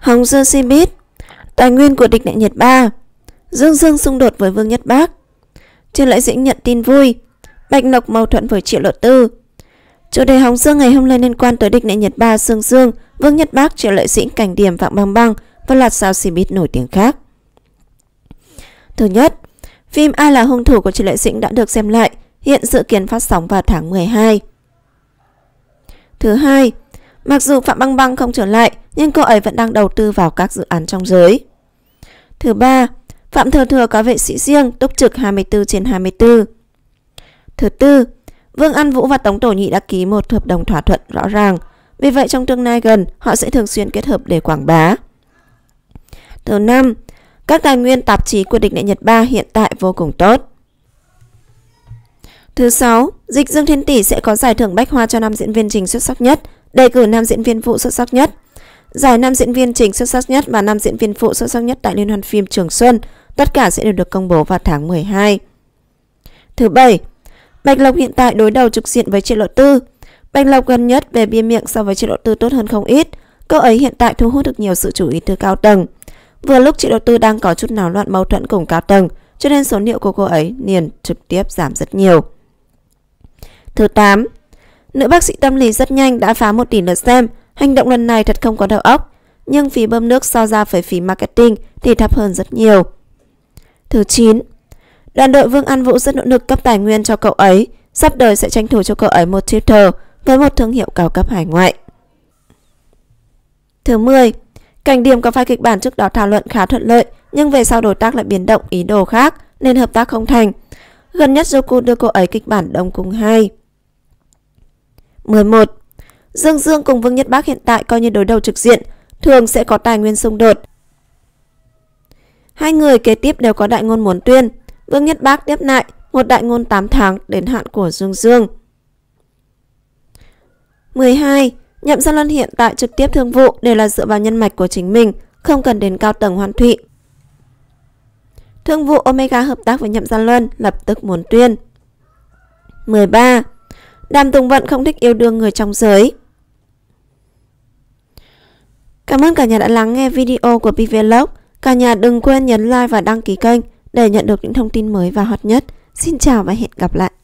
Hồng Dương xin biết Tài nguyên của địch đại Nhật Ba Dương Dương xung đột với Vương Nhất Bác Trương Lễ Dĩnh nhận tin vui Bạch Nộc mâu thuẫn với Triệu Lộ Tư Chủ đề Hồng Dương ngày hôm nay liên quan tới địch đại Nhật Ba Dương Dương Vương Nhất Bác Triệu Lệ Dĩnh Cảnh Điểm Phạm Băng Băng Và loạt sao xin biết nổi tiếng khác Thứ nhất Phim Ai là hung thủ của Triệu Lệ Dĩnh đã được xem lại Hiện dự kiến phát sóng vào tháng 12 Thứ hai Mặc dù Phạm Băng Băng không trở lại, nhưng cô ấy vẫn đang đầu tư vào các dự án trong giới. Thứ ba, Phạm Thừa Thừa có vệ sĩ riêng túc trực 24 trên 24. Thứ tư, Vương An Vũ và Tống Tổ Nhị đã ký một hợp đồng thỏa thuận rõ ràng. Vì vậy trong tương lai gần, họ sẽ thường xuyên kết hợp để quảng bá. Thứ năm, các tài nguyên tạp chí của địch đại Nhật Ba hiện tại vô cùng tốt. Thứ sáu, Dịch Dương Thiên Tỷ sẽ có giải thưởng Bách Hoa cho năm diễn viên trình xuất sắc nhất đề cử nam diễn viên phụ xuất sắc nhất, giải nam diễn viên chính xuất sắc nhất và nam diễn viên phụ xuất sắc nhất tại Liên hoan phim Trường Xuân. Tất cả sẽ đều được công bố vào tháng 12. Thứ bảy, Bạch Lộc hiện tại đối đầu trực diện với Triệu Lộ Tư. Bạch Lộc gần nhất về bia miệng so với Triệu Lộ Tư tốt hơn không ít. Cô ấy hiện tại thu hút được nhiều sự chú ý từ cao tầng. Vừa lúc Triệu Lộ Tư đang có chút nào loạn mâu thuẫn cùng cao tầng, cho nên số liệu của cô ấy liền trực tiếp giảm rất nhiều. Thứ 8. Nữ bác sĩ tâm lý rất nhanh đã phá một tỷ lượt xem, hành động lần này thật không có đầu óc, nhưng phí bơm nước so ra với phí marketing thì thấp hơn rất nhiều. Thứ 9. Đoàn đội Vương An Vũ rất nỗ lực cấp tài nguyên cho cậu ấy, sắp đời sẽ tranh thủ cho cậu ấy một Twitter với một thương hiệu cao cấp hải ngoại. Thứ 10. Cảnh điểm có phải kịch bản trước đó thảo luận khá thuận lợi, nhưng về sau đối tác lại biến động ý đồ khác nên hợp tác không thành. Gần nhất Joku đưa cô ấy kịch bản Đông cùng hai. 11. Dương Dương cùng Vương Nhất Bác hiện tại coi như đối đầu trực diện, thường sẽ có tài nguyên xung đột. Hai người kế tiếp đều có đại ngôn muốn tuyên, Vương Nhất Bác tiếp lại một đại ngôn 8 tháng đến hạn của Dương Dương. 12. Nhậm Gia Luân hiện tại trực tiếp thương vụ đều là dựa vào nhân mạch của chính mình, không cần đến cao tầng hoan thụy. Thương vụ Omega hợp tác với Nhậm Gia Luân lập tức muốn tuyên. 13. Đàm Tùng Vận không thích yêu đương người trong giới. Cảm ơn cả nhà đã lắng nghe video của PVlog. Cả nhà đừng quên nhấn like và đăng ký kênh để nhận được những thông tin mới và hot nhất. Xin chào và hẹn gặp lại.